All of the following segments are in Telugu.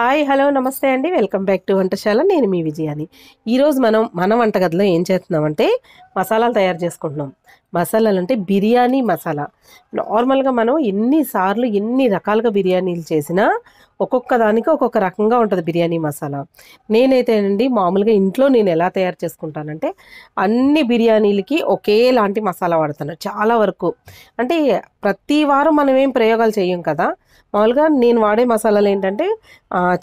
హాయ్ హలో నమస్తే అండి వెల్కమ్ బ్యాక్ టు వంటశాల నేను మీ విజయాని ఈరోజు మనం మన వంటగదిలో ఏం చేస్తున్నామంటే మసాలాలు తయారు చేసుకుంటున్నాం మసాలాలు అంటే బిర్యానీ మసాలా నార్మల్గా మనం ఎన్నిసార్లు ఎన్ని రకాలుగా బిర్యానీలు చేసినా ఒక్కొక్క దానికి ఒక్కొక్క రకంగా ఉంటుంది బిర్యానీ మసాలా నేనైతే అండి మామూలుగా ఇంట్లో నేను ఎలా తయారు చేసుకుంటానంటే అన్ని బిర్యానీలకి ఒకేలాంటి మసాలా వాడతాను చాలా వరకు అంటే ప్రతి వారం మనం ఏం ప్రయోగాలు చేయం కదా మామూలుగా నేను వాడే మసాలాలు ఏంటంటే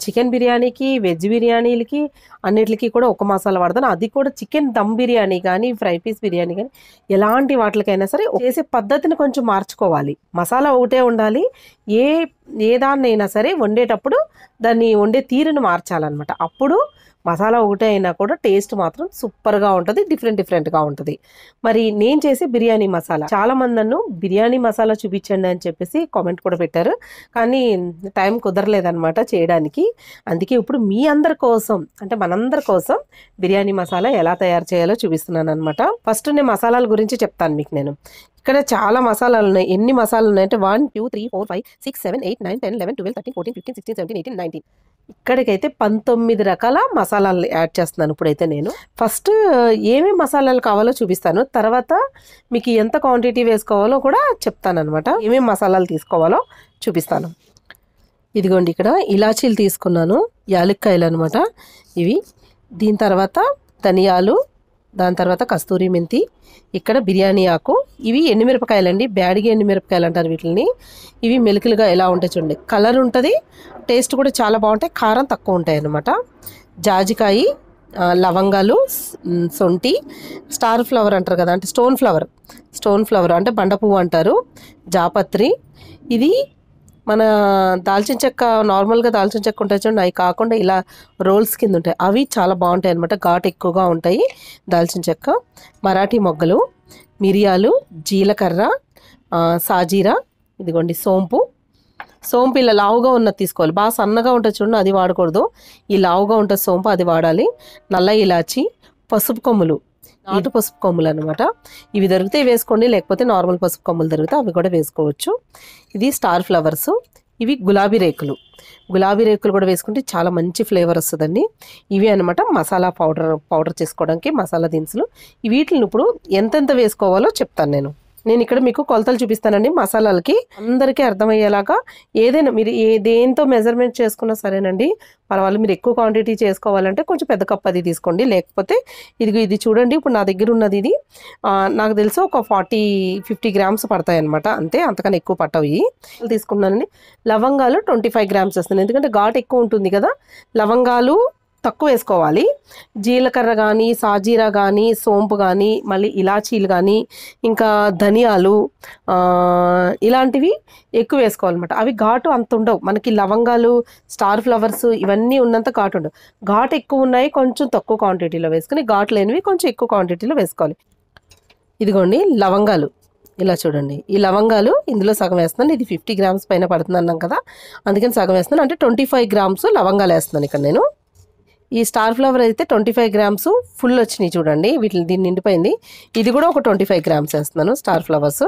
చికెన్ బిర్యానీకి వెజ్ బిర్యానీలకి అన్నిటికి కూడా ఒక మసాలా వాడతాను అది కూడా చికెన్ దమ్ బిర్యానీ కానీ ఫ్రై పీస్ బిర్యానీ కానీ ఎలాంటి వాటికైనా సరే చేసే పద్ధతిని కొంచెం మార్చుకోవాలి మసాలా ఒకటే ఉండాలి ఏ ఏ దాన్నైనా సరే వండేటప్పుడు దాన్ని వండే తీరును మార్చాలన్నమాట అప్పుడు మసాలా ఒకటే అయినా కూడా టేస్ట్ మాత్రం సూపర్గా ఉంటుంది డిఫరెంట్ డిఫరెంట్గా ఉంటుంది మరి నేను చేసే బిర్యానీ మసాలా చాలా మంది నన్ను బిర్యానీ మసాలా చూపించండి అని చెప్పేసి కామెంట్ కూడా పెట్టారు కానీ టైం కుదరలేదనమాట చేయడానికి అందుకే ఇప్పుడు మీ అందరి కోసం అంటే మనందరి కోసం బిర్యానీ మసాలా ఎలా తయారు చేయాలో చూపిస్తున్నాను అనమాట ఫస్ట్ నేను మసాలాల గురించి చెప్తాను మీకు నేను ఇక్కడ చాలా మసాలాలు ఉన్నాయి ఎన్ని మసాలాలు ఉన్నాయి one two three four five six seven eight nine ten eleven twelve thirteen fourteen fifteen sixteen seventeen eighteen nineteen ఇక్కడికైతే పంతొమ్మిది రకాల మసాలాలు యాడ్ చేస్తున్నాను ఇప్పుడైతే నేను ఫస్ట్ ఏమేమి మసాలాలు కావాలో చూపిస్తాను తర్వాత మీకు ఎంత క్వాంటిటీ వేసుకోవాలో కూడా చెప్తాను అనమాట ఏమేమి మసాలాలు తీసుకోవాలో చూపిస్తాను ఇదిగోండి ఇక్కడ ఇలాచీలు తీసుకున్నాను యాలక్కాయలు అనమాట ఇవి దీని తర్వాత ధనియాలు దాని తర్వాత కస్తూరి మెంతి ఇక్కడ బిర్యానీ ఆకు ఇవి మిరపకాయలు అండి బ్యాడిగి ఎండుమిరపకాయలు అంటారు వీటిని ఇవి మెలుకలుగా ఎలా ఉంటాయి చూడండి కలర్ ఉంటుంది టేస్ట్ కూడా చాలా బాగుంటాయి కారం తక్కువ ఉంటాయి అన్నమాట జాజికాయి లవంగాలు సొంటి స్టార్ ఫ్లవర్ అంటారు కదా అంటే స్టోన్ ఫ్లవర్ స్టోన్ ఫ్లవర్ అంటే బండ పువ్వు అంటారు జాపత్రి ఇది మన దాల్చిన చెక్క నార్మల్గా దాల్చిన చెక్క ఉంటాయి చూడండి అవి కాకుండా ఇలా రోల్స్ కింద ఉంటాయి అవి చాలా బాగుంటాయి అనమాట ఘాట్ ఎక్కువగా ఉంటాయి దాల్చిన చెక్క మరాఠీ మొగ్గలు మిరియాలు జీలకర్ర సాజీరా ఇదిగోండి సోంపు సోంపు ఇలా లావుగా ఉన్నది తీసుకోవాలి బాగా సన్నగా ఉంటుంది చూడండి అది వాడకూడదు ఈ లావుగా ఉంటుంది సోంపు అది వాడాలి నల్ల ఇలాచి పసుపు కొమ్ములు నాటు పసుపు కొమ్ములు అనమాట ఇవి దొరికితే వేసుకోండి లేకపోతే నార్మల్ పసుపు కొమ్ములు దొరికితే అవి కూడా వేసుకోవచ్చు ఇది స్టార్ ఫ్లవర్స్ ఇవి గులాబీ రేకులు గులాబీ రేకులు కూడా వేసుకుంటే చాలా మంచి ఫ్లేవర్ వస్తుందండి ఇవి అనమాట మసాలా పౌడర్ పౌడర్ చేసుకోవడానికి మసాలా దినుసులు వీటిని ఇప్పుడు ఎంతెంత వేసుకోవాలో చెప్తాను నేను నేను ఇక్కడ మీకు కొలతలు చూపిస్తానండి మసాలాలకి అందరికీ అర్థమయ్యేలాగా ఏదైనా మీరు ఏ దేంతో మెజర్మెంట్ చేసుకున్నా సరేనండి పర్వాలేదు మీరు ఎక్కువ క్వాంటిటీ చేసుకోవాలంటే కొంచెం పెద్ద కప్ అది తీసుకోండి లేకపోతే ఇది ఇది చూడండి ఇప్పుడు నా దగ్గర ఉన్నది ఇది నాకు తెలుసు ఒక ఫార్టీ ఫిఫ్టీ గ్రామ్స్ పడతాయి అనమాట అంతే అంతకన్నా ఎక్కువ పట్టవి తీసుకున్నానండి లవంగాలు ట్వంటీ ఫైవ్ గ్రామ్స్ వస్తున్నాయి ఎందుకంటే ఘాట్ ఎక్కువ ఉంటుంది కదా లవంగాలు తక్కువ వేసుకోవాలి జీలకర్ర కానీ సాజీరా కానీ సోంపు కానీ మళ్ళీ ఇలాచీలు కానీ ఇంకా ధనియాలు ఇలాంటివి ఎక్కువ వేసుకోవాలన్నమాట అవి ఘాటు అంత ఉండవు మనకి లవంగాలు స్టార్ ఫ్లవర్స్ ఇవన్నీ ఉన్నంత ఘాటు ఉండవు ఘాటు ఎక్కువ ఉన్నాయి కొంచెం తక్కువ క్వాంటిటీలో వేసుకుని ఘాటు లేనివి కొంచెం ఎక్కువ క్వాంటిటీలో వేసుకోవాలి ఇదిగోండి లవంగాలు ఇలా చూడండి ఈ లవంగాలు ఇందులో సగం వేస్తున్నాను ఇది ఫిఫ్టీ గ్రామ్స్ పైన పడుతుంది అన్నాం కదా అందుకని సగం వేస్తున్నాను అంటే ట్వంటీ ఫైవ్ గ్రామ్స్ లవంగాలు వేస్తున్నాను ఇక్కడ నేను ఈ స్టార్ ఫ్లవర్ అయితే ట్వంటీ ఫైవ్ గ్రామ్స్ ఫుల్ వచ్చినాయి చూడండి వీటిని దీన్ని నిండిపోయింది ఇది కూడా ఒక ట్వంటీ ఫైవ్ గ్రామ్స్ వేస్తున్నాను స్టార్ ఫ్లవర్స్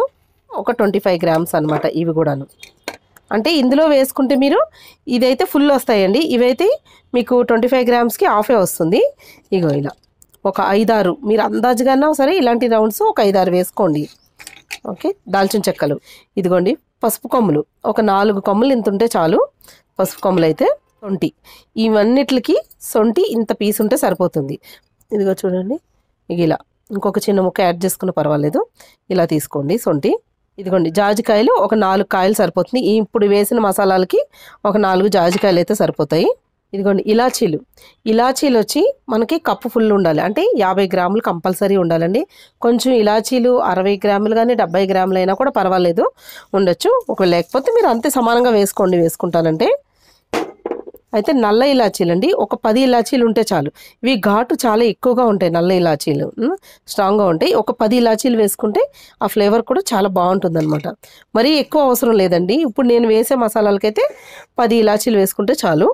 ఒక ట్వంటీ ఫైవ్ గ్రామ్స్ అనమాట ఇవి కూడాను అంటే ఇందులో వేసుకుంటే మీరు ఇదైతే ఫుల్ వస్తాయండి ఇవైతే మీకు ట్వంటీ ఫైవ్ గ్రామ్స్కి ఆఫే వస్తుంది ఇగో ఇలా ఒక ఐదారు మీరు అందాజుగానా సరే ఇలాంటి రౌండ్స్ ఒక ఐదారు వేసుకోండి ఓకే దాల్చిన చెక్కలు ఇదిగోండి పసుపు కొమ్ములు ఒక నాలుగు కొమ్ములు ఇంత ఉంటే చాలు పసుపు కొమ్ములు అయితే సొంటి ఇవన్నిటికి సొంటి ఇంత పీస్ ఉంటే సరిపోతుంది ఇదిగో చూడండి ఇలా ఇంకొక చిన్న ముక్క యాడ్ చేసుకున్న పర్వాలేదు ఇలా తీసుకోండి సొంటి ఇదిగోండి జాజికాయలు ఒక నాలుగు కాయలు సరిపోతుంది ఇప్పుడు వేసిన మసాలాలకి ఒక నాలుగు జాజికాయలు అయితే సరిపోతాయి ఇదిగోండి ఇలాచీలు ఇలాచీలు వచ్చి మనకి కప్పు ఫుల్ ఉండాలి అంటే యాభై గ్రాములు కంపల్సరీ ఉండాలండి కొంచెం ఇలాచీలు అరవై గ్రాములు కానీ డెబ్బై గ్రాములు అయినా కూడా పర్వాలేదు ఉండొచ్చు ఒక లేకపోతే మీరు అంతే సమానంగా వేసుకోండి వేసుకుంటానంటే అయితే నల్ల ఇలాచీలు అండి ఒక పది ఇలాచీలు ఉంటే చాలు ఇవి ఘాటు చాలా ఎక్కువగా ఉంటాయి నల్ల ఇలాచీలు స్ట్రాంగ్గా ఉంటాయి ఒక పది ఇలాచీలు వేసుకుంటే ఆ ఫ్లేవర్ కూడా చాలా బాగుంటుందన్నమాట మరీ ఎక్కువ అవసరం లేదండి ఇప్పుడు నేను వేసే మసాలాలకైతే పది ఇలాచీలు వేసుకుంటే చాలు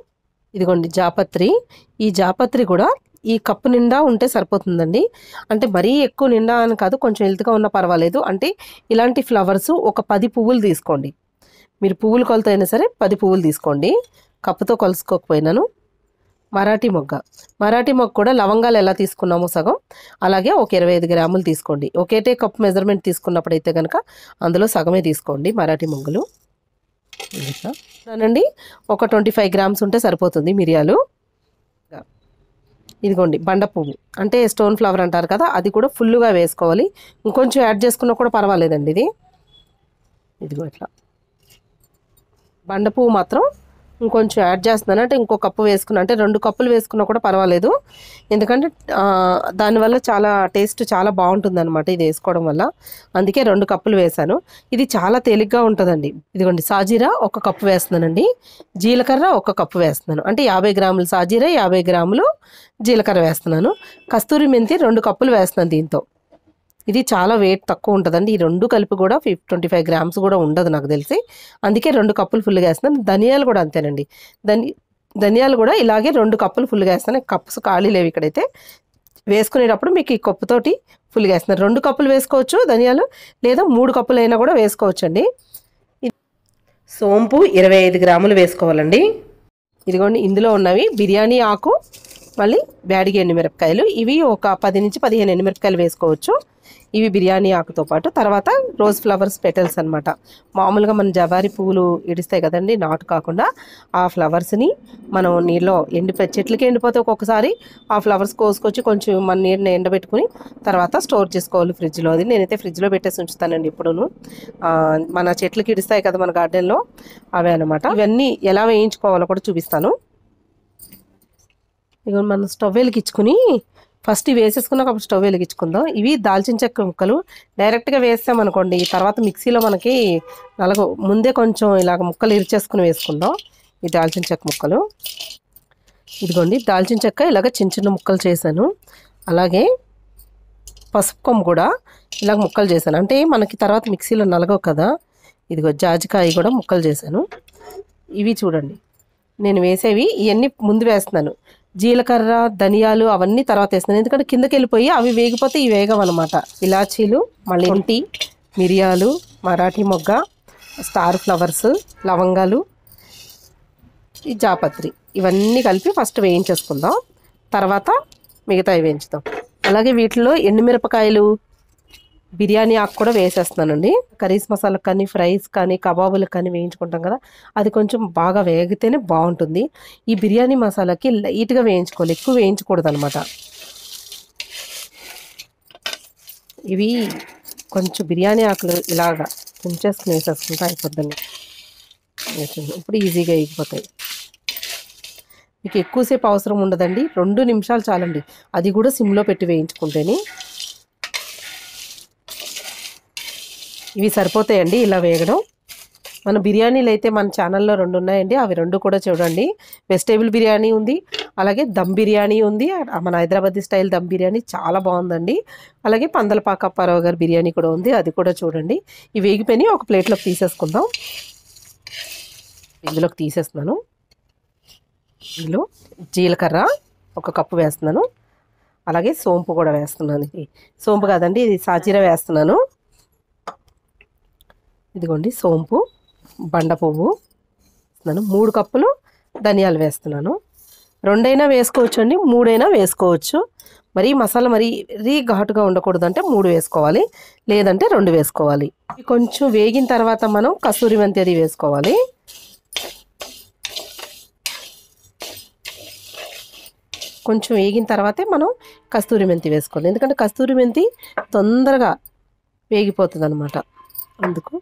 ఇదిగోండి జాపత్రి ఈ జాపత్రి కూడా ఈ కప్పు నిండా ఉంటే సరిపోతుందండి అంటే మరీ ఎక్కువ నిండా అని కాదు కొంచెం హెల్త్గా ఉన్నా పర్వాలేదు అంటే ఇలాంటి ఫ్లవర్స్ ఒక పది పువ్వులు తీసుకోండి మీరు పువ్వులు కొలత అయినా సరే పది పువ్వులు తీసుకోండి కప్పుతో కలుసుకోకపోయినాను మరాఠీ మొగ్గ మరాఠీ మొగ్గ కూడా లవంగాలు ఎలా తీసుకున్నామో సగం అలాగే ఒక ఇరవై ఐదు గ్రాములు తీసుకోండి ఒకేటే కప్ మెజర్మెంట్ తీసుకున్నప్పుడైతే కనుక అందులో సగమే తీసుకోండి మరాఠీ మొగ్గలు అండి ఒక ట్వంటీ ఫైవ్ గ్రామ్స్ ఉంటే సరిపోతుంది మిరియాలు ఇదిగోండి బండ పువ్వు అంటే స్టోన్ ఫ్లవర్ అంటారు కదా అది కూడా ఫుల్గా వేసుకోవాలి ఇంకొంచెం యాడ్ చేసుకున్నా కూడా పర్వాలేదండి ఇది ఇదిగో ఇట్లా బండ పువ్వు మాత్రం ఇంకొంచెం యాడ్ చేస్తున్నాను అంటే ఇంకో కప్పు వేసుకున్నా అంటే రెండు కప్పులు వేసుకున్నా కూడా పర్వాలేదు ఎందుకంటే దానివల్ల చాలా టేస్ట్ చాలా బాగుంటుంది అనమాట ఇది వేసుకోవడం వల్ల అందుకే రెండు కప్పులు వేశాను ఇది చాలా తేలిగ్గా ఉంటుందండి ఇదిగోండి సాజీరా ఒక కప్పు వేస్తున్నానండి జీలకర్ర ఒక కప్పు వేస్తున్నాను అంటే యాభై గ్రాములు సాజీరా యాభై గ్రాములు జీలకర్ర వేస్తున్నాను కస్తూరి మెంతి రెండు కప్పులు వేస్తున్నాను దీంతో ఇది చాలా వెయిట్ తక్కువ ఉంటుందండి ఈ రెండు కలిపి కూడా ఫిఫ్ ట్వంటీ ఫైవ్ గ్రామ్స్ కూడా ఉండదు నాకు తెలిసి అందుకే రెండు కప్పులు ఫుల్గా వేస్తున్నాను ధనియాలు కూడా అంతేనండి ధని ధనియాలు కూడా ఇలాగే రెండు కప్పులు ఫుల్గా వేస్తాను కప్స్ ఖాళీ లేవు ఇక్కడైతే వేసుకునేటప్పుడు మీకు ఈ కప్పుతోటి ఫుల్గా వేస్తున్నారు రెండు కప్పులు వేసుకోవచ్చు ధనియాలు లేదా మూడు కప్పులు అయినా కూడా వేసుకోవచ్చండి సోంపు ఇరవై ఐదు గ్రాములు వేసుకోవాలండి ఇదిగోండి ఇందులో ఉన్నవి బిర్యానీ ఆకు మళ్ళీ బ్యాడిగి ఎండుమిరపకాయలు ఇవి ఒక పది నుంచి పదిహేను ఎండుమిరపకాయలు వేసుకోవచ్చు ఇవి బిర్యానీ ఆకుతో పాటు తర్వాత రోజ్ ఫ్లవర్స్ పెటల్స్ అనమాట మామూలుగా మన జవారి పువ్వులు ఇడిస్తాయి కదండి నాటు కాకుండా ఆ ఫ్లవర్స్ని మనం నీళ్ళలో ఎండి చెట్లకి ఎండిపోతే ఒక్కొక్కసారి ఆ ఫ్లవర్స్ కోసుకొచ్చి కొంచెం మన నీళ్ళని ఎండబెట్టుకుని తర్వాత స్టోర్ చేసుకోవాలి ఫ్రిడ్జ్లో అది నేనైతే ఫ్రిడ్జ్లో పెట్టేసి ఉంచుతానండి ఇప్పుడును మన చెట్లకి ఇడిస్తాయి కదా మన గార్డెన్లో అవే అనమాట ఇవన్నీ ఎలా వేయించుకోవాలో కూడా చూపిస్తాను ఇక మనం స్టవ్ వెలికిచ్చుకుని ఫస్ట్ ఇవి వేసేసుకున్నాక ఒక స్టవ్ వెలిగించుకుందాం ఇవి దాల్చిన చెక్క ముక్కలు డైరెక్ట్గా అనుకోండి తర్వాత మిక్సీలో మనకి నలుగు ముందే కొంచెం ఇలాగ ముక్కలు ఇరిచేసుకుని వేసుకుందాం ఈ దాల్చిన చెక్క ముక్కలు ఇదిగోండి దాల్చిన చెక్క ఇలాగ చిన్న చిన్న ముక్కలు చేశాను అలాగే పసుపు కొమ్ము కూడా ఇలాగ ముక్కలు చేశాను అంటే మనకి తర్వాత మిక్సీలో నలగవు కదా ఇదిగో జాజికాయ కూడా ముక్కలు చేశాను ఇవి చూడండి నేను వేసేవి ఇవన్నీ ముందు వేస్తున్నాను జీలకర్ర ధనియాలు అవన్నీ తర్వాత వేస్తున్నాను ఎందుకంటే కిందకి వెళ్ళిపోయి అవి వేగిపోతే ఇవి వేగం అనమాట ఇలాచీలు మళ్ళీ మిరియాలు మరాఠీ మొగ్గ స్టార్ ఫ్లవర్స్ లవంగాలు ఈ జాపత్రి ఇవన్నీ కలిపి ఫస్ట్ వేయించేసుకుందాం తర్వాత మిగతా వేయించుదాం అలాగే వీటిలో ఎండుమిరపకాయలు బిర్యానీ ఆకు కూడా వేసేస్తున్నానండి కర్రీస్ మసాలా కానీ ఫ్రైస్ కానీ కబాబులు కానీ వేయించుకుంటాం కదా అది కొంచెం బాగా వేగితేనే బాగుంటుంది ఈ బిర్యానీ మసాలాకి లైట్గా వేయించుకోవాలి ఎక్కువ వేయించకూడదు అనమాట ఇవి కొంచెం బిర్యానీ ఆకులు ఇలాగా తుంచేసుకుని వేసేసుకుంటే అయిపోద్దండి ఇప్పుడు ఈజీగా అయిపోతాయి మీకు ఎక్కువసేపు అవసరం ఉండదండి రెండు నిమిషాలు చాలండి అది కూడా సిమ్లో పెట్టి వేయించుకుంటేనే ఇవి సరిపోతాయండి ఇలా వేగడం మన బిర్యానీలు అయితే మన ఛానల్లో రెండు ఉన్నాయండి అవి రెండు కూడా చూడండి వెజిటేబుల్ బిర్యానీ ఉంది అలాగే దమ్ బిర్యానీ ఉంది మన హైదరాబాద్ స్టైల్ దమ్ బిర్యానీ చాలా బాగుందండి అలాగే పందలపాక అప్పారావు గారి బిర్యానీ కూడా ఉంది అది కూడా చూడండి ఇవి వేగిపోయి ఒక ప్లేట్లోకి తీసేసుకుందాం ఇందులోకి తీసేస్తున్నాను ఇందులో జీలకర్ర ఒక కప్పు వేస్తున్నాను అలాగే సోంపు కూడా వేస్తున్నాను ఇది సోంపు కాదండి ఇది సాజీర వేస్తున్నాను ఇదిగోండి సోంపు బండ పువ్వు నేను మూడు కప్పులు ధనియాలు వేస్తున్నాను రెండైనా వేసుకోవచ్చు అండి మూడైనా వేసుకోవచ్చు మరి మసాలా మరీ రీ ఘాటుగా ఉండకూడదు అంటే మూడు వేసుకోవాలి లేదంటే రెండు వేసుకోవాలి కొంచెం వేగిన తర్వాత మనం కస్తూరి మెంతి అది వేసుకోవాలి కొంచెం వేగిన తర్వాతే మనం కస్తూరి మెంతి వేసుకోవాలి ఎందుకంటే కస్తూరి మెంతి తొందరగా వేగిపోతుంది అనమాట అందుకు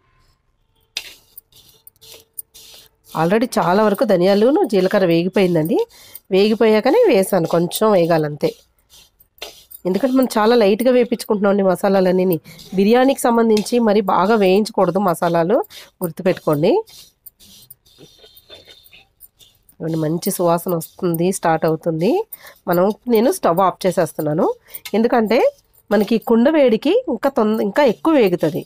ఆల్రెడీ చాలా వరకు ధనియాలును జీలకర్ర వేగిపోయిందండి వేగిపోయాకనే వేసాను కొంచెం వేగాలంతే ఎందుకంటే మనం చాలా లైట్గా వేయించుకుంటున్నాం అండి మసాలాలన్నీ బిర్యానీకి సంబంధించి మరి బాగా వేయించకూడదు మసాలాలు గుర్తుపెట్టుకోండి ఇవన్నీ మంచి సువాసన వస్తుంది స్టార్ట్ అవుతుంది మనం నేను స్టవ్ ఆఫ్ చేసేస్తున్నాను ఎందుకంటే మనకి కుండ వేడికి ఇంకా తొంద ఇంకా ఎక్కువ వేగుతుంది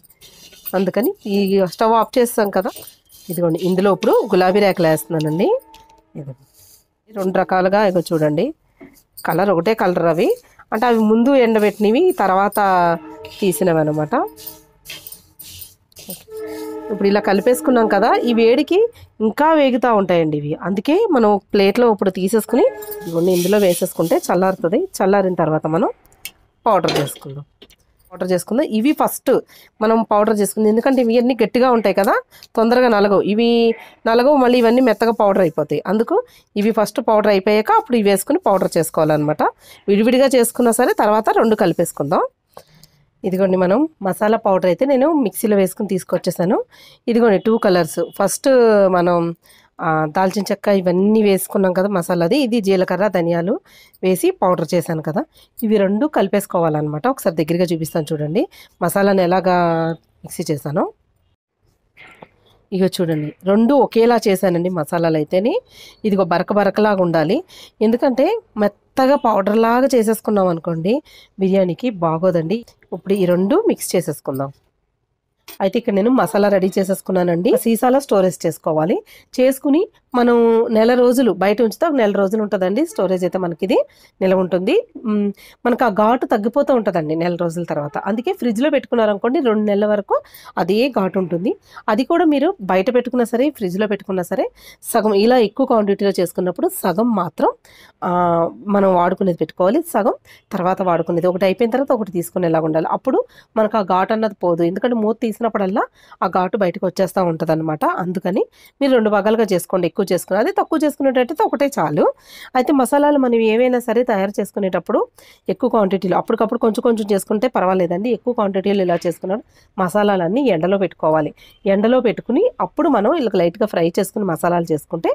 అందుకని ఈ స్టవ్ ఆఫ్ చేస్తాం కదా ఇదిగోండి ఇందులో ఇప్పుడు గులాబీ రేఖలు వేస్తున్నానండి ఇదిగో రెండు రకాలుగా ఇగో చూడండి కలర్ ఒకటే కలర్ అవి అంటే అవి ముందు ఎండబెట్టినవి తర్వాత తీసినవి అనమాట ఇప్పుడు ఇలా కలిపేసుకున్నాం కదా ఈ వేడికి ఇంకా వేగుతూ ఉంటాయండి ఇవి అందుకే మనం ప్లేట్లో ఇప్పుడు తీసేసుకుని ఇవన్నీ ఇందులో వేసేసుకుంటే చల్లారుతుంది చల్లారిన తర్వాత మనం పౌడర్ వేసుకుందాం పౌడర్ చేసుకుందాం ఇవి ఫస్ట్ మనం పౌడర్ చేసుకుందాం ఎందుకంటే ఇవన్నీ గట్టిగా ఉంటాయి కదా తొందరగా నలగవు ఇవి నలగవు మళ్ళీ ఇవన్నీ మెత్తగా పౌడర్ అయిపోతాయి అందుకు ఇవి ఫస్ట్ పౌడర్ అయిపోయాక అప్పుడు ఇవి వేసుకుని పౌడర్ చేసుకోవాలన్నమాట విడివిడిగా చేసుకున్నా సరే తర్వాత రెండు కలిపేసుకుందాం ఇదిగోండి మనం మసాలా పౌడర్ అయితే నేను మిక్సీలో వేసుకుని తీసుకొచ్చేసాను ఇదిగోండి టూ కలర్స్ ఫస్ట్ మనం దాల్చిన చెక్క ఇవన్నీ వేసుకున్నాం కదా మసాలాది ఇది జీలకర్ర ధనియాలు వేసి పౌడర్ చేశాను కదా ఇవి రెండు కలిపేసుకోవాలన్నమాట ఒకసారి దగ్గరగా చూపిస్తాను చూడండి మసాలాను ఎలాగా మిక్సీ చేశాను ఇగో చూడండి రెండు ఒకేలా చేశానండి మసాలాలు అయితేనే ఇదిగో బరక బరకలాగా ఉండాలి ఎందుకంటే మెత్తగా పౌడర్ లాగా చేసేసుకున్నాం అనుకోండి బిర్యానీకి బాగోదండి ఇప్పుడు ఈ రెండు మిక్స్ చేసేసుకుందాం అయితే ఇక్కడ నేను మసాలా రెడీ చేసేసుకున్నానండి సీసాలో స్టోరేజ్ చేసుకోవాలి చేసుకుని మనం నెల రోజులు బయట ఉంచితే నెల రోజులు ఉంటుందండి స్టోరేజ్ అయితే మనకి ఇది నిల్వ ఉంటుంది మనకు ఆ ఘాటు తగ్గిపోతూ ఉంటుందండి నెల రోజుల తర్వాత అందుకే ఫ్రిడ్జ్లో పెట్టుకున్నారనుకోండి రెండు నెలల వరకు అదే ఘాటు ఉంటుంది అది కూడా మీరు బయట పెట్టుకున్నా సరే ఫ్రిడ్జ్లో పెట్టుకున్నా సరే సగం ఇలా ఎక్కువ క్వాంటిటీలో చేసుకున్నప్పుడు సగం మాత్రం మనం వాడుకునేది పెట్టుకోవాలి సగం తర్వాత వాడుకునేది ఒకటి అయిపోయిన తర్వాత ఒకటి తీసుకునేలాగా ఉండాలి అప్పుడు మనకు ఆ ఘాటు అన్నది పోదు ఎందుకంటే మూత తీసిన చేసుకున్నప్పుడల్లా ఆ ఘాటు బయటకు వచ్చేస్తూ ఉంటుంది అనమాట అందుకని మీరు రెండు భాగాలుగా చేసుకోండి ఎక్కువ చేసుకుని అదే తక్కువ చేసుకునేటట్టు ఒకటే చాలు అయితే మసాలాలు మనం ఏవైనా సరే తయారు చేసుకునేటప్పుడు ఎక్కువ క్వాంటిటీలో అప్పటికప్పుడు కొంచెం కొంచెం చేసుకుంటే పర్వాలేదండి ఎక్కువ క్వాంటిటీలో ఇలా చేసుకున్నాడు మసాలాలన్నీ ఎండలో పెట్టుకోవాలి ఎండలో పెట్టుకుని అప్పుడు మనం ఇలా లైట్గా ఫ్రై చేసుకుని మసాలాలు చేసుకుంటే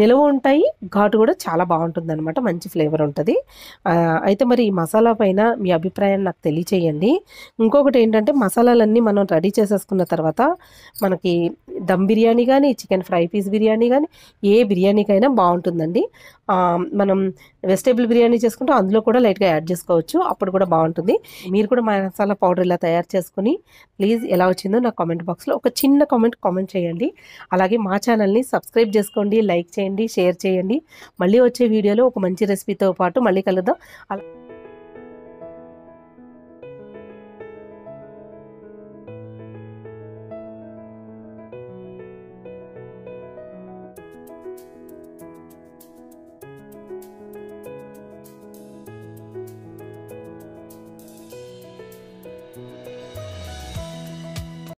నిలవ ఉంటాయి ఘాటు కూడా చాలా బాగుంటుంది అనమాట మంచి ఫ్లేవర్ ఉంటుంది అయితే మరి ఈ మసాలా పైన మీ అభిప్రాయాన్ని నాకు తెలియచేయండి ఇంకొకటి ఏంటంటే మసాలాలన్నీ మనం రెడీ చేసే చేసేసుకున్న తర్వాత మనకి దమ్ బిర్యానీ కానీ చికెన్ ఫ్రై పీస్ బిర్యానీ కానీ ఏ బిర్యానీకైనా బాగుంటుందండి మనం వెజిటేబుల్ బిర్యానీ చేసుకుంటే అందులో కూడా లైట్గా యాడ్ చేసుకోవచ్చు అప్పుడు కూడా బాగుంటుంది మీరు కూడా మసాలా పౌడర్ ఇలా తయారు చేసుకుని ప్లీజ్ ఎలా వచ్చిందో నా కామెంట్ బాక్స్లో ఒక చిన్న కామెంట్ కామెంట్ చేయండి అలాగే మా ఛానల్ని సబ్స్క్రైబ్ చేసుకోండి లైక్ చేయండి షేర్ చేయండి మళ్ళీ వచ్చే వీడియోలో ఒక మంచి రెసిపీతో పాటు మళ్ళీ కలుద్దాం అలా